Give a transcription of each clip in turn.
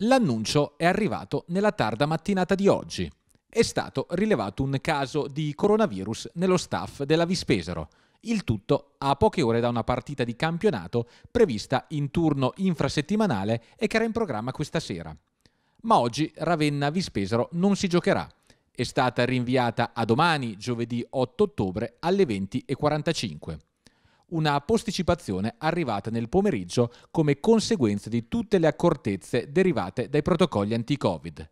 L'annuncio è arrivato nella tarda mattinata di oggi. È stato rilevato un caso di coronavirus nello staff della Vispesero, il tutto a poche ore da una partita di campionato prevista in turno infrasettimanale e che era in programma questa sera. Ma oggi Ravenna-Vispesero non si giocherà. È stata rinviata a domani, giovedì 8 ottobre, alle 20.45 una posticipazione arrivata nel pomeriggio come conseguenza di tutte le accortezze derivate dai protocolli anti-Covid.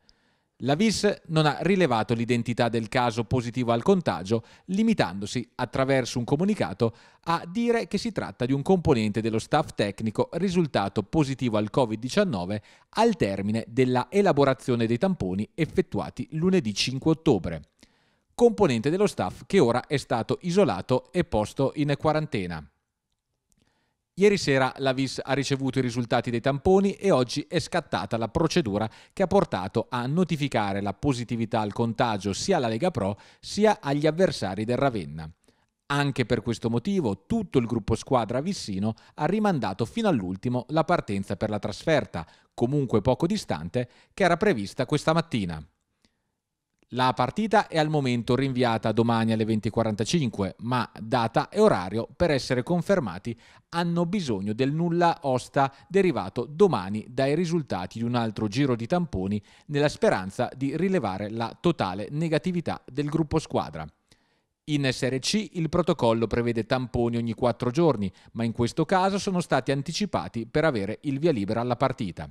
La VIS non ha rilevato l'identità del caso positivo al contagio, limitandosi, attraverso un comunicato, a dire che si tratta di un componente dello staff tecnico risultato positivo al Covid-19 al termine della elaborazione dei tamponi effettuati lunedì 5 ottobre componente dello staff che ora è stato isolato e posto in quarantena. Ieri sera la VIS ha ricevuto i risultati dei tamponi e oggi è scattata la procedura che ha portato a notificare la positività al contagio sia alla Lega Pro sia agli avversari del Ravenna. Anche per questo motivo tutto il gruppo squadra Vissino ha rimandato fino all'ultimo la partenza per la trasferta, comunque poco distante, che era prevista questa mattina. La partita è al momento rinviata domani alle 20.45, ma data e orario per essere confermati hanno bisogno del nulla osta derivato domani dai risultati di un altro giro di tamponi nella speranza di rilevare la totale negatività del gruppo squadra. In SRC il protocollo prevede tamponi ogni quattro giorni, ma in questo caso sono stati anticipati per avere il via libera alla partita.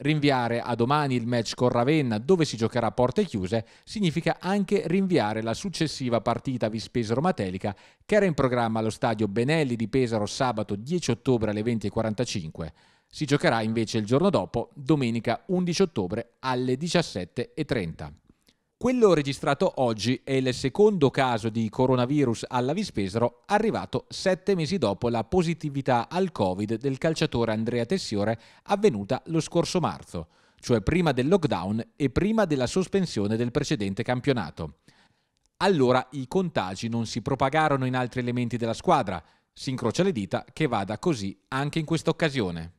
Rinviare a domani il match con Ravenna, dove si giocherà a porte chiuse, significa anche rinviare la successiva partita Vispesaro-Matelica, che era in programma allo stadio Benelli di Pesaro sabato 10 ottobre alle 20.45. Si giocherà invece il giorno dopo, domenica 11 ottobre alle 17.30. Quello registrato oggi è il secondo caso di coronavirus alla Vispesero arrivato sette mesi dopo la positività al Covid del calciatore Andrea Tessiore avvenuta lo scorso marzo, cioè prima del lockdown e prima della sospensione del precedente campionato. Allora i contagi non si propagarono in altri elementi della squadra. Si incrocia le dita che vada così anche in questa occasione.